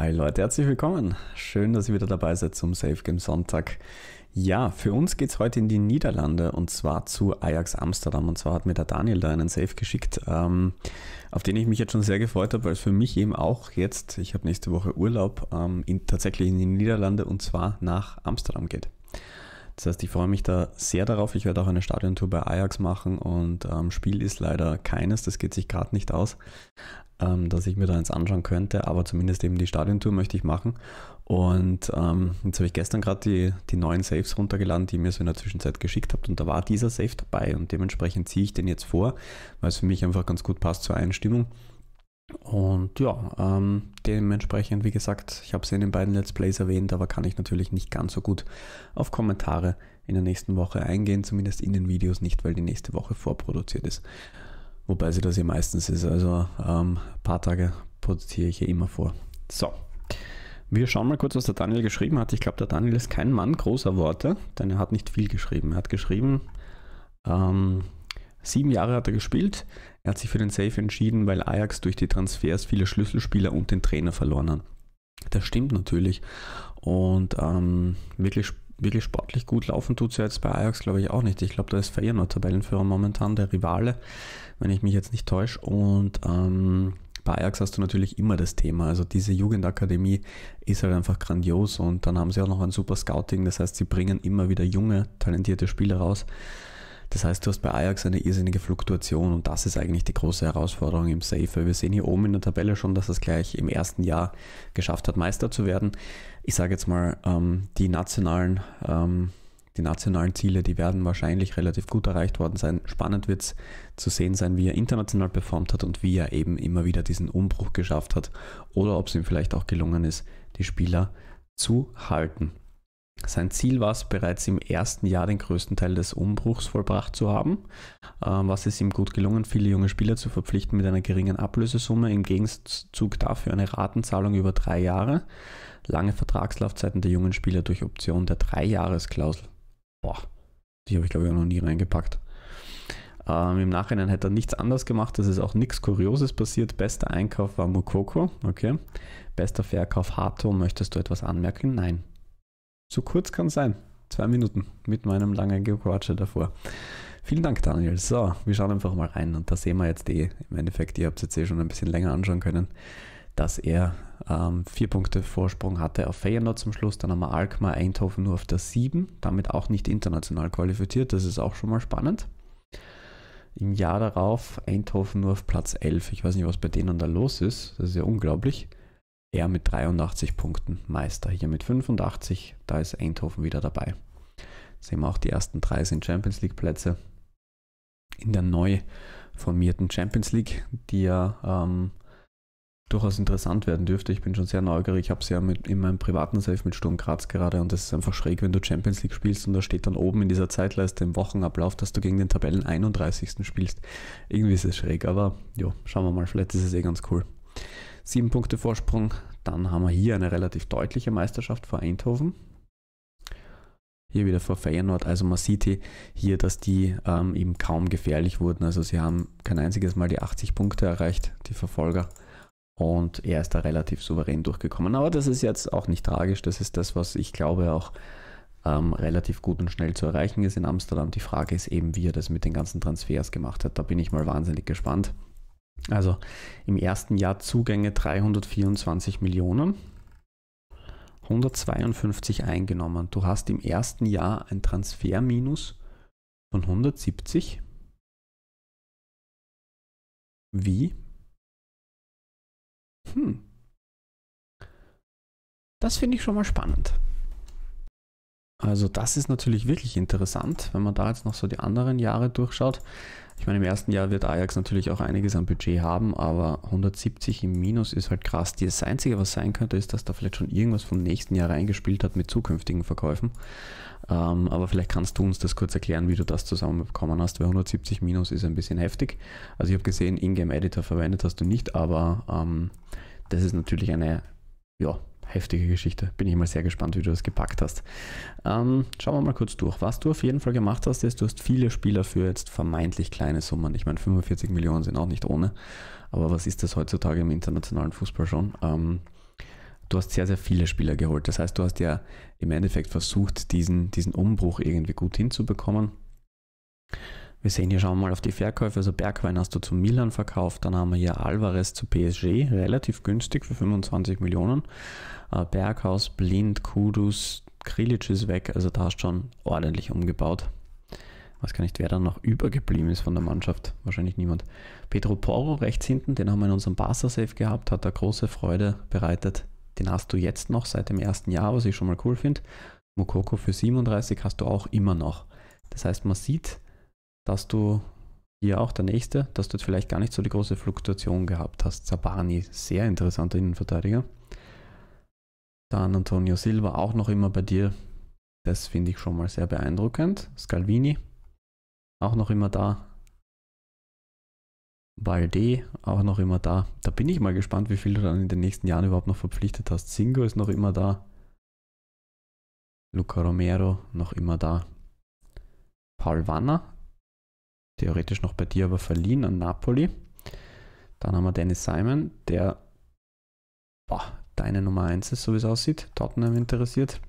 Hi Leute, herzlich willkommen. Schön, dass ihr wieder dabei seid zum Safe Game Sonntag. Ja, für uns geht es heute in die Niederlande und zwar zu Ajax Amsterdam. Und zwar hat mir der Daniel da einen Safe geschickt, ähm, auf den ich mich jetzt schon sehr gefreut habe, weil es für mich eben auch jetzt, ich habe nächste Woche Urlaub, ähm, in, tatsächlich in die Niederlande und zwar nach Amsterdam geht. Das heißt, ich freue mich da sehr darauf. Ich werde auch eine Stadiontour bei Ajax machen und ähm, Spiel ist leider keines, das geht sich gerade nicht aus, ähm, dass ich mir da eins anschauen könnte, aber zumindest eben die Stadiontour möchte ich machen. Und ähm, jetzt habe ich gestern gerade die, die neuen Saves runtergeladen, die ihr mir so in der Zwischenzeit geschickt habt und da war dieser Save dabei und dementsprechend ziehe ich den jetzt vor, weil es für mich einfach ganz gut passt zur Einstimmung. Und ja, ähm, dementsprechend, wie gesagt, ich habe es in den beiden Let's Plays erwähnt, aber kann ich natürlich nicht ganz so gut auf Kommentare in der nächsten Woche eingehen, zumindest in den Videos nicht, weil die nächste Woche vorproduziert ist. Wobei sie das ja meistens ist, also ähm, ein paar Tage produziere ich hier immer vor. So, wir schauen mal kurz, was der Daniel geschrieben hat. Ich glaube, der Daniel ist kein Mann großer Worte, denn er hat nicht viel geschrieben. Er hat geschrieben, ähm, Sieben Jahre hat er gespielt. Er hat sich für den Safe entschieden, weil Ajax durch die Transfers viele Schlüsselspieler und den Trainer verloren hat. Das stimmt natürlich. Und ähm, wirklich, wirklich sportlich gut laufen tut es ja jetzt bei Ajax, glaube ich, auch nicht. Ich glaube, da ist Feyenoord Tabellenführer momentan, der Rivale, wenn ich mich jetzt nicht täusche. Und ähm, bei Ajax hast du natürlich immer das Thema. Also diese Jugendakademie ist halt einfach grandios und dann haben sie auch noch ein super Scouting. Das heißt, sie bringen immer wieder junge, talentierte Spieler raus. Das heißt, du hast bei Ajax eine irrsinnige Fluktuation und das ist eigentlich die große Herausforderung im Safe. Wir sehen hier oben in der Tabelle schon, dass es gleich im ersten Jahr geschafft hat, Meister zu werden. Ich sage jetzt mal, ähm, die nationalen ähm, die nationalen Ziele, die werden wahrscheinlich relativ gut erreicht worden sein. Spannend wird es zu sehen sein, wie er international performt hat und wie er eben immer wieder diesen Umbruch geschafft hat oder ob es ihm vielleicht auch gelungen ist, die Spieler zu halten. Sein Ziel war es, bereits im ersten Jahr den größten Teil des Umbruchs vollbracht zu haben, ähm, was ist ihm gut gelungen, viele junge Spieler zu verpflichten mit einer geringen Ablösesumme, im Gegenzug dafür eine Ratenzahlung über drei Jahre, lange Vertragslaufzeiten der jungen Spieler durch Option der Dreijahresklausel. Boah, die habe ich glaube ich auch noch nie reingepackt. Ähm, Im Nachhinein hätte er nichts anders gemacht, es ist auch nichts Kurioses passiert. Bester Einkauf war Mukoko, okay. Bester Verkauf Hato, möchtest du etwas anmerken? Nein. So kurz kann es sein. Zwei Minuten mit meinem langen Gequatsche davor. Vielen Dank, Daniel. So, wir schauen einfach mal rein und da sehen wir jetzt eh, im Endeffekt, ihr habt es jetzt eh schon ein bisschen länger anschauen können, dass er ähm, vier Punkte Vorsprung hatte auf Feyenoord zum Schluss. Dann haben wir Alkmaar Eindhoven nur auf der 7, damit auch nicht international qualifiziert. Das ist auch schon mal spannend. Im Jahr darauf Eindhoven nur auf Platz 11. Ich weiß nicht, was bei denen da los ist. Das ist ja unglaublich. Er mit 83 Punkten Meister. Hier mit 85, da ist Eindhoven wieder dabei. Sehen wir auch, die ersten drei sind Champions League Plätze. In der neu formierten Champions League, die ja ähm, durchaus interessant werden dürfte. Ich bin schon sehr neugierig. Ich habe es ja mit, in meinem privaten Safe mit Sturm Graz gerade und es ist einfach schräg, wenn du Champions League spielst und da steht dann oben in dieser Zeitleiste im Wochenablauf, dass du gegen den Tabellen 31. spielst. Irgendwie ist es schräg, aber jo, schauen wir mal. Vielleicht ist es eh ganz cool. Sieben Punkte Vorsprung. Dann haben wir hier eine relativ deutliche Meisterschaft vor Eindhoven. Hier wieder vor Feyenoord. Also man sieht hier, dass die ähm, eben kaum gefährlich wurden. Also sie haben kein einziges Mal die 80 Punkte erreicht, die Verfolger. Und er ist da relativ souverän durchgekommen. Aber das ist jetzt auch nicht tragisch. Das ist das, was ich glaube auch ähm, relativ gut und schnell zu erreichen ist in Amsterdam. Die Frage ist eben, wie er das mit den ganzen Transfers gemacht hat. Da bin ich mal wahnsinnig gespannt. Also im ersten Jahr Zugänge 324 Millionen, 152 eingenommen. Du hast im ersten Jahr ein Transferminus von 170. Wie? Hm. Das finde ich schon mal spannend. Also das ist natürlich wirklich interessant, wenn man da jetzt noch so die anderen Jahre durchschaut. Ich meine, im ersten Jahr wird Ajax natürlich auch einiges an Budget haben, aber 170 im Minus ist halt krass. Das Einzige, was sein könnte, ist, dass da vielleicht schon irgendwas vom nächsten Jahr reingespielt hat mit zukünftigen Verkäufen. Ähm, aber vielleicht kannst du uns das kurz erklären, wie du das zusammenbekommen hast, weil 170 Minus ist ein bisschen heftig. Also ich habe gesehen, Ingame Editor verwendet hast du nicht, aber ähm, das ist natürlich eine ja, heftige Geschichte. Bin ich mal sehr gespannt, wie du das gepackt hast. Ähm, schauen wir mal kurz durch. Was du auf jeden Fall gemacht hast, ist, du hast viele Spieler für jetzt vermeintlich kleine Summen. Ich meine, 45 Millionen sind auch nicht ohne. Aber was ist das heutzutage im internationalen Fußball schon? Ähm, du hast sehr, sehr viele Spieler geholt. Das heißt, du hast ja im Endeffekt versucht, diesen, diesen Umbruch irgendwie gut hinzubekommen. Wir sehen hier schon mal auf die Verkäufe. Also Bergwein hast du zu Milan verkauft. Dann haben wir hier Alvarez zu PSG, relativ günstig für 25 Millionen. Äh, Berghaus, Blind, Kudus, Krilic ist weg. Also da hast du schon ordentlich umgebaut. weiß gar nicht, wer dann noch übergeblieben ist von der Mannschaft. Wahrscheinlich niemand. Pedro Porro rechts hinten, den haben wir in unserem Barca-Safe gehabt, hat da große Freude bereitet. Den hast du jetzt noch seit dem ersten Jahr, was ich schon mal cool finde. Mokoko für 37 hast du auch immer noch. Das heißt, man sieht, dass du hier auch der nächste, dass du jetzt vielleicht gar nicht so die große Fluktuation gehabt hast. Zabani, sehr interessanter Innenverteidiger. Dann Antonio Silva auch noch immer bei dir. Das finde ich schon mal sehr beeindruckend. Scalvini auch noch immer da. Valde auch noch immer da. Da bin ich mal gespannt, wie viel du dann in den nächsten Jahren überhaupt noch verpflichtet hast. Singo ist noch immer da. Luca Romero noch immer da. Paul Wanner theoretisch noch bei dir, aber verliehen an Napoli. Dann haben wir Dennis Simon, der boah, deine Nummer 1 ist, so wie es aussieht. Tottenham interessiert.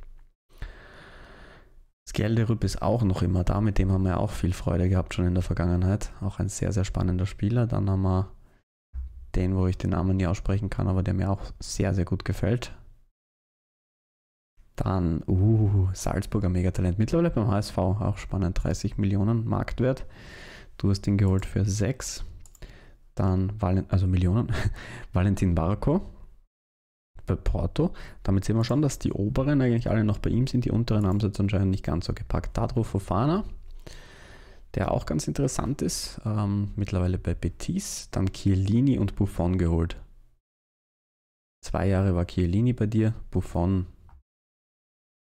Skelderup ist auch noch immer da, mit dem haben wir auch viel Freude gehabt schon in der Vergangenheit. Auch ein sehr, sehr spannender Spieler. Dann haben wir den, wo ich den Namen nie aussprechen kann, aber der mir auch sehr, sehr gut gefällt. Dann, uh, Salzburger Megatalent. Mittlerweile beim HSV auch spannend, 30 Millionen Marktwert. Du hast ihn geholt für 6. Dann, Valen also Millionen, Valentin Barco bei Porto. Damit sehen wir schon, dass die oberen eigentlich alle noch bei ihm sind. Die unteren haben sie jetzt anscheinend nicht ganz so gepackt. Tadro Fofana, der auch ganz interessant ist. Ähm, mittlerweile bei Betis. Dann Chiellini und Buffon geholt. Zwei Jahre war Chiellini bei dir, Buffon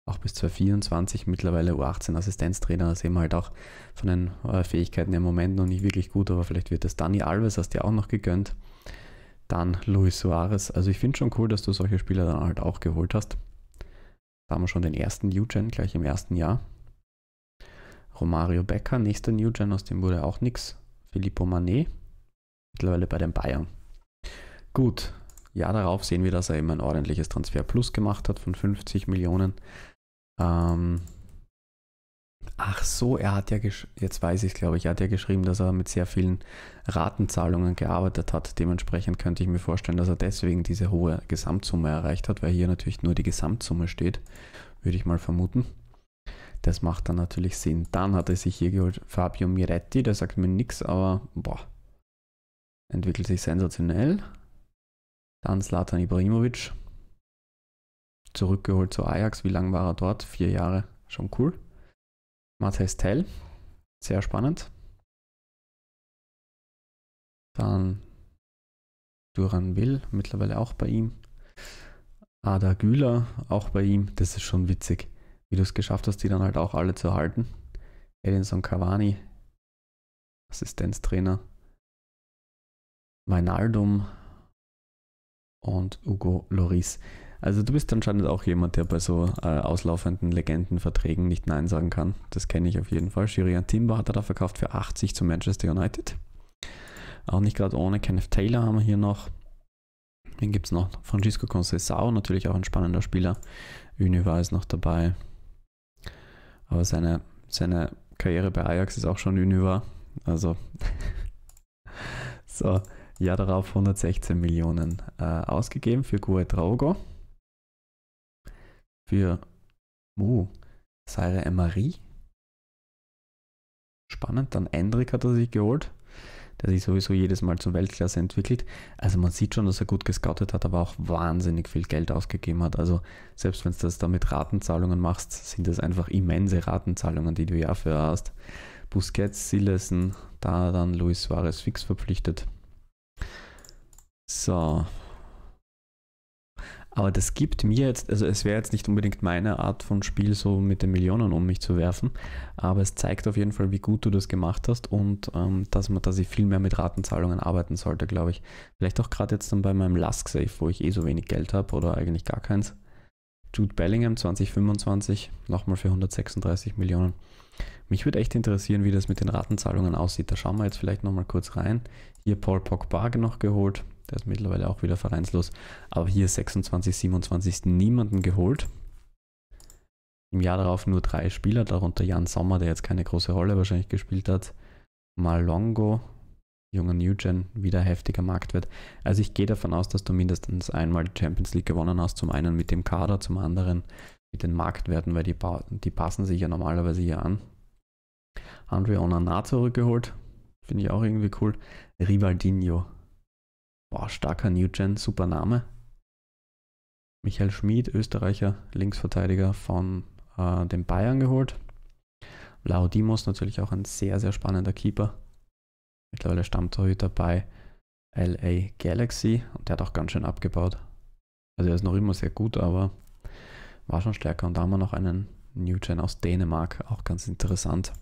auch bis 2024 mittlerweile U18 Assistenztrainer. Da sehen wir halt auch von den äh, Fähigkeiten im Moment noch nicht wirklich gut, aber vielleicht wird das Dani Alves, hast du dir auch noch gegönnt. Dann Luis Suarez. Also ich finde schon cool, dass du solche Spieler dann halt auch geholt hast. Da haben wir schon den ersten New Gen gleich im ersten Jahr. Romario Becker, nächster New Gen, aus dem wurde auch nichts. Filippo Manet, mittlerweile bei den Bayern. Gut, Jahr darauf sehen wir, dass er eben ein ordentliches Transfer Plus gemacht hat von 50 Millionen. Ähm, ach so, er hat ja, jetzt weiß ich es glaube ich, er hat ja geschrieben, dass er mit sehr vielen Ratenzahlungen gearbeitet hat. Dementsprechend könnte ich mir vorstellen, dass er deswegen diese hohe Gesamtsumme erreicht hat, weil hier natürlich nur die Gesamtsumme steht, würde ich mal vermuten. Das macht dann natürlich Sinn. Dann hat er sich hier geholt Fabio Miretti, der sagt mir nichts, aber boah, entwickelt sich sensationell. Dann Slatan Ibrahimovic, zurückgeholt zu Ajax. Wie lange war er dort? Vier Jahre, schon cool. Matthias Tell, sehr spannend. Dann Duran Will, mittlerweile auch bei ihm. Ada Güler, auch bei ihm. Das ist schon witzig, wie du es geschafft hast, die dann halt auch alle zu halten. Edinson Cavani, Assistenztrainer. Weinaldum und Hugo Loris. Also du bist anscheinend auch jemand, der bei so äh, auslaufenden Legendenverträgen nicht Nein sagen kann. Das kenne ich auf jeden Fall. Shirian Timber hat er da verkauft für 80 zu Manchester United. Auch nicht gerade ohne. Kenneth Taylor haben wir hier noch. Wen gibt es noch? Francisco Concesao, natürlich auch ein spannender Spieler. Univer ist noch dabei. Aber seine, seine Karriere bei Ajax ist auch schon Univer. Also, so, Jahr darauf 116 Millionen äh, ausgegeben für Guedraogo für oh, Sarah Emery. Spannend. Dann Endrick hat er sich geholt, der sich sowieso jedes Mal zur Weltklasse entwickelt. Also man sieht schon, dass er gut gescoutet hat, aber auch wahnsinnig viel Geld ausgegeben hat. Also selbst wenn du das da mit Ratenzahlungen machst, sind das einfach immense Ratenzahlungen, die du ja für hast. Busquets, Sillessen, da dann Luis Suarez fix verpflichtet. So, aber das gibt mir jetzt, also es wäre jetzt nicht unbedingt meine Art von Spiel, so mit den Millionen um mich zu werfen, aber es zeigt auf jeden Fall, wie gut du das gemacht hast und ähm, dass man dass ich viel mehr mit Ratenzahlungen arbeiten sollte, glaube ich. Vielleicht auch gerade jetzt dann bei meinem Lask-Safe, wo ich eh so wenig Geld habe oder eigentlich gar keins. Jude Bellingham 2025 nochmal für 136 Millionen. Mich würde echt interessieren, wie das mit den Ratenzahlungen aussieht. Da schauen wir jetzt vielleicht nochmal kurz rein. Hier Paul Pogba noch geholt, der ist mittlerweile auch wieder vereinslos. Aber hier 26, 27 niemanden geholt. Im Jahr darauf nur drei Spieler, darunter Jan Sommer, der jetzt keine große Rolle wahrscheinlich gespielt hat. Malongo, junger Newgen, wieder heftiger Marktwert. Also ich gehe davon aus, dass du mindestens einmal die Champions League gewonnen hast. Zum einen mit dem Kader, zum anderen mit den Marktwerten, weil die, die passen sich ja normalerweise hier an. Andre Onana zurückgeholt, finde ich auch irgendwie cool. Rivaldinho, Boah, starker New Gen, super Name. Michael Schmid, Österreicher, Linksverteidiger von äh, den Bayern geholt. Laudimos natürlich auch ein sehr, sehr spannender Keeper. Mittlerweile Stammtorhüter bei LA Galaxy und der hat auch ganz schön abgebaut. Also er ist noch immer sehr gut, aber war schon stärker. Und da haben wir noch einen New Gen aus Dänemark, auch ganz interessant.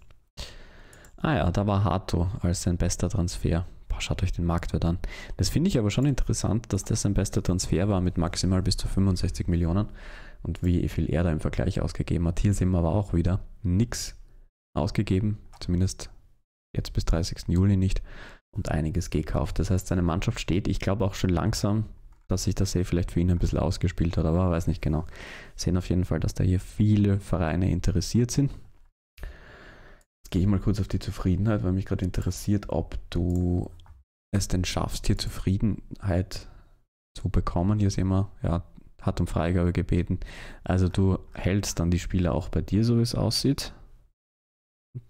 Ah ja, da war Hato als sein bester Transfer. Boah, schaut euch den Marktwert an. Das finde ich aber schon interessant, dass das sein bester Transfer war mit maximal bis zu 65 Millionen und wie viel er da im Vergleich ausgegeben hat. Hier sehen wir aber auch wieder nichts ausgegeben, zumindest jetzt bis 30. Juli nicht und einiges gekauft. Das heißt, seine Mannschaft steht, ich glaube auch schon langsam, dass sich das eh vielleicht für ihn ein bisschen ausgespielt hat, aber weiß nicht genau. Sehen auf jeden Fall, dass da hier viele Vereine interessiert sind. Jetzt gehe ich mal kurz auf die Zufriedenheit, weil mich gerade interessiert, ob du es denn schaffst, hier Zufriedenheit zu bekommen. Hier sehen wir, ja, hat um Freigabe gebeten. Also du hältst dann die Spieler auch bei dir, so wie es aussieht.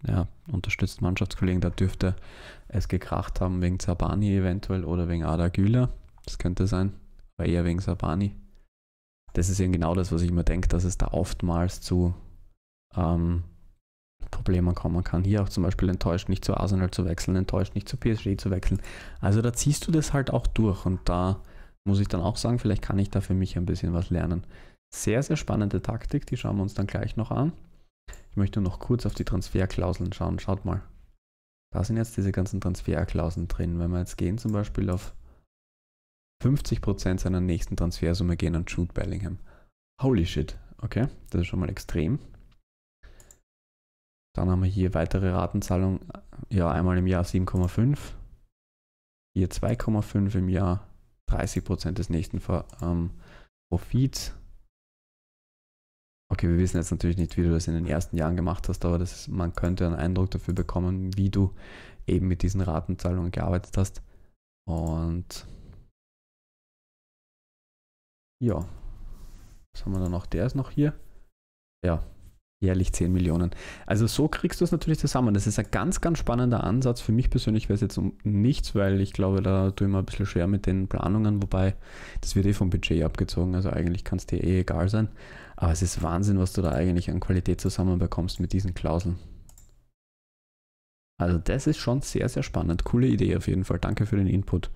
Ja, unterstützt Mannschaftskollegen, da dürfte es gekracht haben wegen Zabani eventuell oder wegen Ada Güler. Das könnte sein, aber eher wegen Zabani. Das ist eben genau das, was ich mir denke, dass es da oftmals zu ähm, Probleme kommen kann. Hier auch zum Beispiel enttäuscht, nicht zu Arsenal zu wechseln, enttäuscht, nicht zu PSG zu wechseln. Also da ziehst du das halt auch durch und da muss ich dann auch sagen, vielleicht kann ich da für mich ein bisschen was lernen. Sehr, sehr spannende Taktik, die schauen wir uns dann gleich noch an. Ich möchte noch kurz auf die Transferklauseln schauen. Schaut mal. Da sind jetzt diese ganzen Transferklauseln drin. Wenn wir jetzt gehen zum Beispiel auf 50% seiner nächsten Transfersumme gehen an Jude Bellingham. Holy shit. Okay, das ist schon mal extrem. Dann haben wir hier weitere Ratenzahlung, äh, ja, einmal im Jahr 7,5, hier 2,5 im Jahr, 30% des nächsten ähm, Profits. Okay, wir wissen jetzt natürlich nicht, wie du das in den ersten Jahren gemacht hast, aber das ist, man könnte einen Eindruck dafür bekommen, wie du eben mit diesen Ratenzahlungen gearbeitet hast. Und ja, was haben wir da noch? Der ist noch hier. Ja, jährlich 10 Millionen. Also so kriegst du es natürlich zusammen. Das ist ein ganz, ganz spannender Ansatz. Für mich persönlich wäre es jetzt um nichts, weil ich glaube, da tue ich mir ein bisschen schwer mit den Planungen, wobei das wird eh vom Budget abgezogen, also eigentlich kann es dir eh egal sein. Aber es ist Wahnsinn, was du da eigentlich an Qualität zusammenbekommst mit diesen Klauseln. Also das ist schon sehr, sehr spannend. Coole Idee auf jeden Fall. Danke für den Input.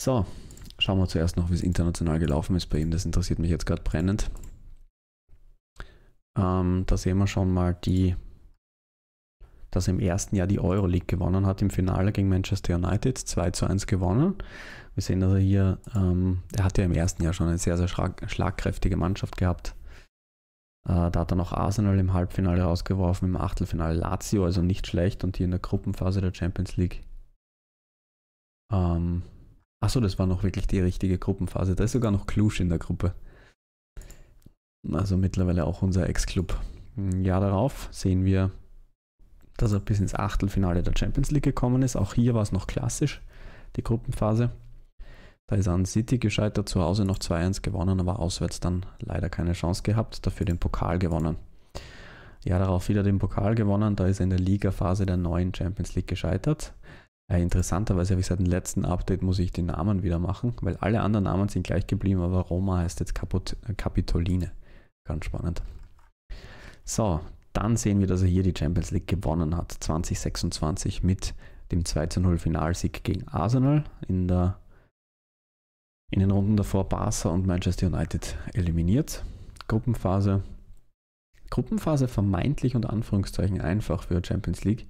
So, schauen wir zuerst noch, wie es international gelaufen ist bei ihm. Das interessiert mich jetzt gerade brennend. Ähm, da sehen wir schon mal die, dass im ersten Jahr die Euroleague gewonnen hat, im Finale gegen Manchester United 2 zu 1 gewonnen. Wir sehen, also hier, ähm, er hat ja im ersten Jahr schon eine sehr, sehr schlag, schlagkräftige Mannschaft gehabt. Äh, da hat er noch Arsenal im Halbfinale rausgeworfen, im Achtelfinale Lazio, also nicht schlecht und hier in der Gruppenphase der Champions League. Ähm, achso, das war noch wirklich die richtige Gruppenphase. Da ist sogar noch Klusch in der Gruppe. Also mittlerweile auch unser Ex-Club. Ein Jahr darauf sehen wir, dass er bis ins Achtelfinale der Champions League gekommen ist. Auch hier war es noch klassisch, die Gruppenphase. Da ist an City gescheitert, zu Hause noch 2-1 gewonnen, aber auswärts dann leider keine Chance gehabt, dafür den Pokal gewonnen. Ja, darauf wieder den Pokal gewonnen, da ist er in der Liga-Phase der neuen Champions League gescheitert. Äh, interessanterweise habe ich seit dem letzten Update, muss ich die Namen wieder machen, weil alle anderen Namen sind gleich geblieben, aber Roma heißt jetzt Caput äh, Capitoline. Ganz spannend. So, dann sehen wir, dass er hier die Champions League gewonnen hat, 2026 mit dem 2-0 Finalsieg gegen Arsenal in, der, in den Runden davor Barca und Manchester United eliminiert. Gruppenphase, Gruppenphase vermeintlich und Anführungszeichen einfach für Champions League.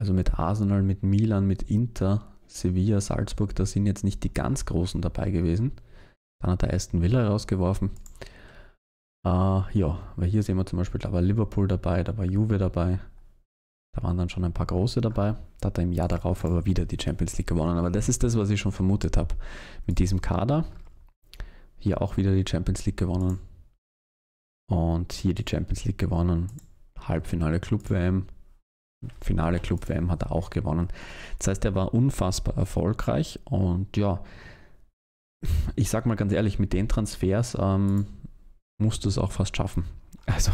Also mit Arsenal, mit Milan, mit Inter, Sevilla, Salzburg, da sind jetzt nicht die ganz Großen dabei gewesen. Dann hat er Aston Villa rausgeworfen. Uh, ja, weil hier sehen wir zum Beispiel, da war Liverpool dabei, da war Juve dabei. Da waren dann schon ein paar große dabei. Da hat er im Jahr darauf aber wieder die Champions League gewonnen. Aber das ist das, was ich schon vermutet habe. Mit diesem Kader hier auch wieder die Champions League gewonnen. Und hier die Champions League gewonnen. Halbfinale Club WM. Finale Club WM hat er auch gewonnen. Das heißt, er war unfassbar erfolgreich. Und ja, ich sag mal ganz ehrlich, mit den Transfers ähm, musst du es auch fast schaffen. Also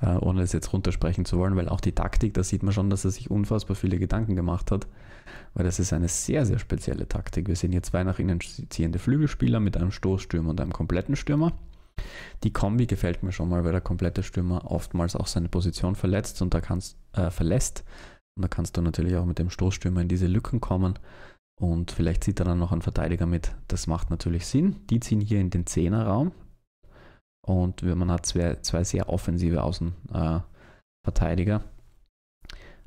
äh, ohne es jetzt runtersprechen zu wollen, weil auch die Taktik, da sieht man schon, dass er sich unfassbar viele Gedanken gemacht hat, weil das ist eine sehr, sehr spezielle Taktik. Wir sehen hier zwei nach innen ziehende Flügelspieler mit einem Stoßstürmer und einem kompletten Stürmer. Die Kombi gefällt mir schon mal, weil der komplette Stürmer oftmals auch seine Position verletzt und da kannst, äh, verlässt. Und da kannst du natürlich auch mit dem Stoßstürmer in diese Lücken kommen. Und vielleicht zieht er dann noch einen Verteidiger mit. Das macht natürlich Sinn. Die ziehen hier in den Zehnerraum, und man hat zwei, zwei sehr offensive Außenverteidiger. Äh,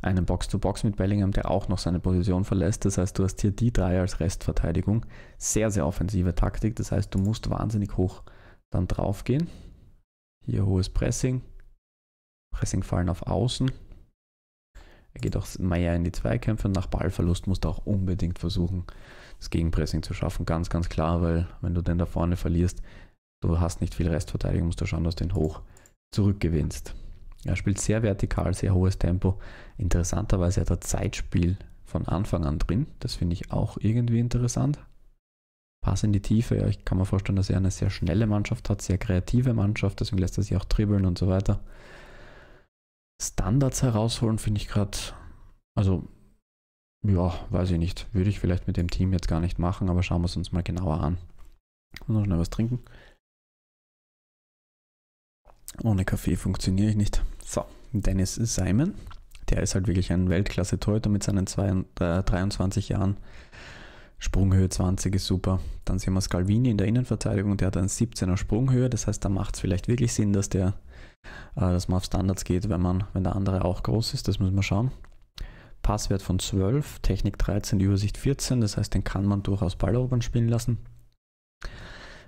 einen Box-to-Box -Box mit Bellingham, der auch noch seine Position verlässt. Das heißt, du hast hier die drei als Restverteidigung. Sehr, sehr offensive Taktik. Das heißt, du musst wahnsinnig hoch dann draufgehen. Hier hohes Pressing. Pressing fallen auf Außen. Er geht auch Meier in die Zweikämpfe und nach Ballverlust musst du auch unbedingt versuchen, das Gegenpressing zu schaffen. Ganz, ganz klar, weil wenn du den da vorne verlierst, Du hast nicht viel Restverteidigung, musst du schauen, dass du den hoch zurückgewinnst. Er spielt sehr vertikal, sehr hohes Tempo. Interessanterweise hat er Zeitspiel von Anfang an drin. Das finde ich auch irgendwie interessant. Pass in die Tiefe. Ja, ich kann mir vorstellen, dass er eine sehr schnelle Mannschaft hat, sehr kreative Mannschaft. Deswegen lässt er sich auch dribbeln und so weiter. Standards herausholen finde ich gerade, also ja, weiß ich nicht. Würde ich vielleicht mit dem Team jetzt gar nicht machen, aber schauen wir es uns mal genauer an. muss noch schnell was trinken. Ohne Kaffee funktioniere ich nicht. So, Dennis Simon, der ist halt wirklich ein Weltklasse-Torhüter mit seinen zwei, äh, 23 Jahren. Sprunghöhe 20 ist super. Dann sehen wir Scalvini in der Innenverteidigung, der hat einen 17er Sprunghöhe. Das heißt, da macht es vielleicht wirklich Sinn, dass der, äh, dass man auf Standards geht, wenn man, wenn der andere auch groß ist. Das müssen wir schauen. Passwert von 12, Technik 13, Übersicht 14. Das heißt, den kann man durchaus Ballobern spielen lassen.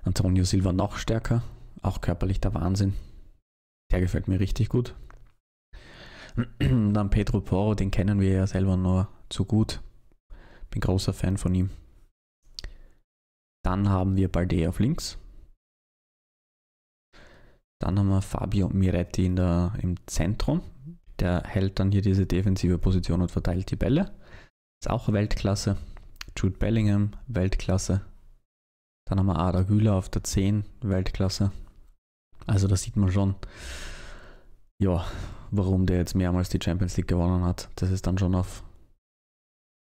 Antonio Silva noch stärker, auch körperlich der Wahnsinn. Der gefällt mir richtig gut. Dann Pedro Porro, den kennen wir ja selber nur zu gut. Bin großer Fan von ihm. Dann haben wir Balde auf links. Dann haben wir Fabio Miretti in der, im Zentrum. Der hält dann hier diese defensive Position und verteilt die Bälle. Ist auch Weltklasse. Jude Bellingham, Weltklasse. Dann haben wir Ada Güler auf der 10, Weltklasse. Also da sieht man schon, ja, warum der jetzt mehrmals die Champions League gewonnen hat. Das ist dann schon auf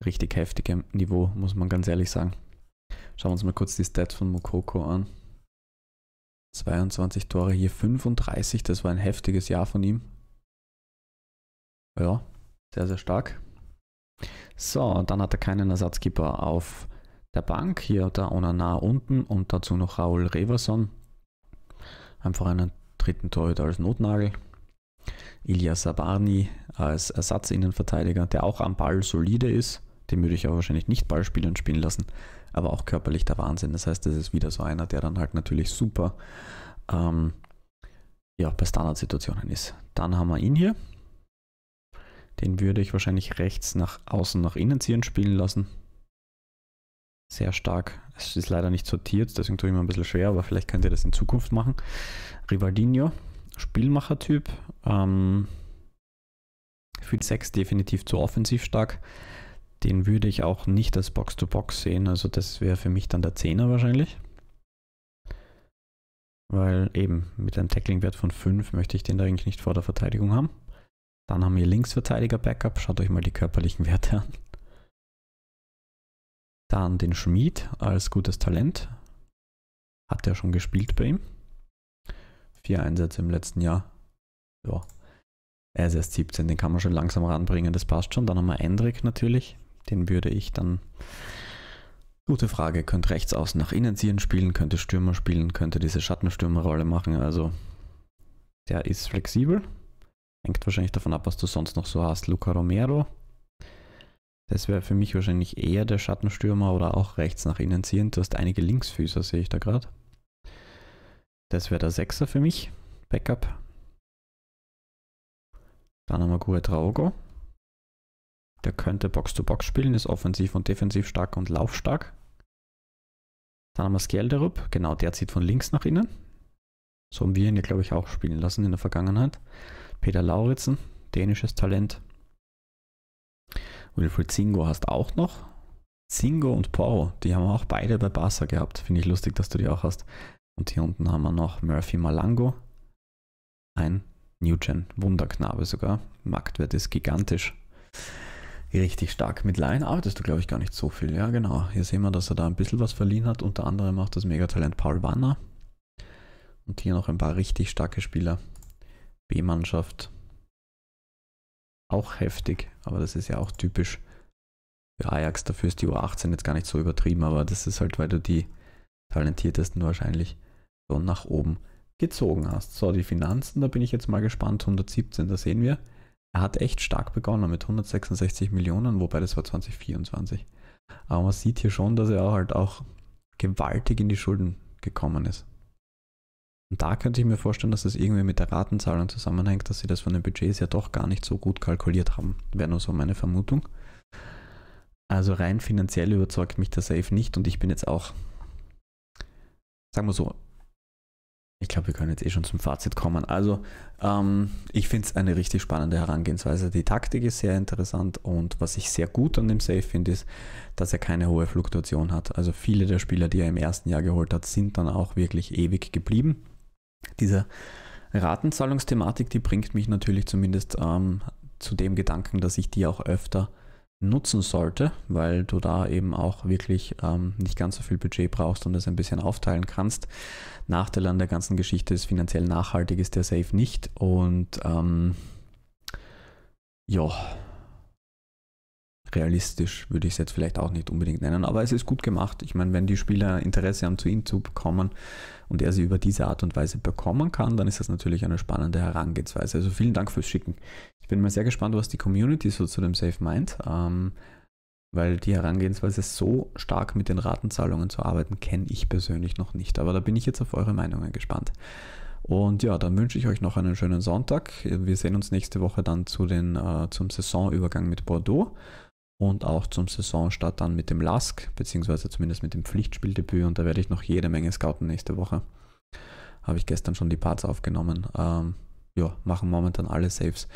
richtig heftigem Niveau, muss man ganz ehrlich sagen. Schauen wir uns mal kurz die Stats von Mokoko an. 22 Tore, hier 35, das war ein heftiges Jahr von ihm. Ja, sehr, sehr stark. So, dann hat er keinen Ersatzkeeper auf der Bank. Hier hat er Onana unten und dazu noch Raul Reverson einfach einen dritten Torhüter als Notnagel. Ilya Sabarni als Ersatzinnenverteidiger, der auch am Ball solide ist. Den würde ich aber wahrscheinlich nicht Ballspielern spielen lassen, aber auch körperlich der Wahnsinn. Das heißt, das ist wieder so einer, der dann halt natürlich super ähm, ja, bei Standardsituationen ist. Dann haben wir ihn hier. Den würde ich wahrscheinlich rechts nach außen nach innen ziehen spielen lassen sehr stark. Es ist leider nicht sortiert, deswegen tue ich mir ein bisschen schwer, aber vielleicht könnt ihr das in Zukunft machen. Rivaldinho, Spielmachertyp. Ähm, für 6 definitiv zu offensiv stark. Den würde ich auch nicht als Box-to-Box -Box sehen. Also das wäre für mich dann der Zehner wahrscheinlich. Weil eben mit einem Tackling-Wert von 5 möchte ich den da eigentlich nicht vor der Verteidigung haben. Dann haben wir Linksverteidiger-Backup. Schaut euch mal die körperlichen Werte an. Dann den Schmied als gutes Talent. Hat er schon gespielt bei ihm. Vier Einsätze im letzten Jahr. Ja. Er ist erst 17, den kann man schon langsam ranbringen, das passt schon. Dann haben wir Endrick natürlich. Den würde ich dann. Gute Frage. Könnte rechts außen nach innen ziehen spielen, könnte Stürmer spielen, könnte diese Schattenstürmerrolle machen. Also, der ist flexibel. Hängt wahrscheinlich davon ab, was du sonst noch so hast. Luca Romero das wäre für mich wahrscheinlich eher der Schattenstürmer oder auch rechts nach innen ziehen. Du hast einige Linksfüßer, sehe ich da gerade. Das wäre der Sechser für mich. Backup. Dann haben wir Gure Traogo. Der könnte Box-to-Box -Box spielen, ist offensiv und defensiv stark und laufstark. Dann haben wir Skelderup. Genau, der zieht von links nach innen. So haben wir ihn ja, glaube ich, auch spielen lassen in der Vergangenheit. Peter Lauritzen, dänisches Talent. Wilfried Zingo hast auch noch. Zingo und Poro, die haben auch beide bei Barca gehabt. Finde ich lustig, dass du die auch hast. Und hier unten haben wir noch Murphy Malango. Ein Newgen, Wunderknabe sogar. Marktwert ist gigantisch. Richtig stark. Mit Laien arbeitest du, glaube ich, gar nicht so viel. Ja, genau. Hier sehen wir, dass er da ein bisschen was verliehen hat. Unter anderem macht das Megatalent Paul Wanner. Und hier noch ein paar richtig starke Spieler. B-Mannschaft, auch heftig, aber das ist ja auch typisch für Ajax. Dafür ist die U18 jetzt gar nicht so übertrieben, aber das ist halt, weil du die talentiertesten wahrscheinlich so nach oben gezogen hast. So, die Finanzen, da bin ich jetzt mal gespannt. 117, da sehen wir. Er hat echt stark begonnen mit 166 Millionen, wobei das war 2024. Aber man sieht hier schon, dass er halt auch gewaltig in die Schulden gekommen ist. Und da könnte ich mir vorstellen, dass das irgendwie mit der Ratenzahlung zusammenhängt, dass sie das von den Budgets ja doch gar nicht so gut kalkuliert haben. Wäre nur so meine Vermutung. Also rein finanziell überzeugt mich der Safe nicht und ich bin jetzt auch, sagen wir so, ich glaube, wir können jetzt eh schon zum Fazit kommen. Also, ähm, ich finde es eine richtig spannende Herangehensweise. Die Taktik ist sehr interessant und was ich sehr gut an dem Safe finde, ist, dass er keine hohe Fluktuation hat. Also viele der Spieler, die er im ersten Jahr geholt hat, sind dann auch wirklich ewig geblieben. Diese Ratenzahlungsthematik, die bringt mich natürlich zumindest ähm, zu dem Gedanken, dass ich die auch öfter nutzen sollte, weil du da eben auch wirklich ähm, nicht ganz so viel Budget brauchst und es ein bisschen aufteilen kannst. Nachteil an der ganzen Geschichte ist, finanziell nachhaltig ist der Safe nicht und ähm, ja, realistisch würde ich es jetzt vielleicht auch nicht unbedingt nennen, aber es ist gut gemacht. Ich meine, wenn die Spieler Interesse haben, zu ihm zu kommen und er sie über diese Art und Weise bekommen kann, dann ist das natürlich eine spannende Herangehensweise. Also vielen Dank fürs Schicken. Ich bin mal sehr gespannt, was die Community so zu dem Safe meint, ähm, weil die Herangehensweise so stark mit den Ratenzahlungen zu arbeiten, kenne ich persönlich noch nicht. Aber da bin ich jetzt auf eure Meinungen gespannt. Und ja, dann wünsche ich euch noch einen schönen Sonntag. Wir sehen uns nächste Woche dann zu den, äh, zum Saisonübergang mit Bordeaux und auch zum Saisonstart dann mit dem LASK, beziehungsweise zumindest mit dem Pflichtspieldebüt. Und da werde ich noch jede Menge scouten nächste Woche. Habe ich gestern schon die Parts aufgenommen. Ähm, ja, machen momentan alle Saves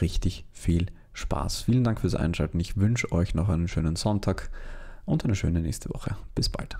richtig viel Spaß. Vielen Dank fürs Einschalten. Ich wünsche euch noch einen schönen Sonntag und eine schöne nächste Woche. Bis bald.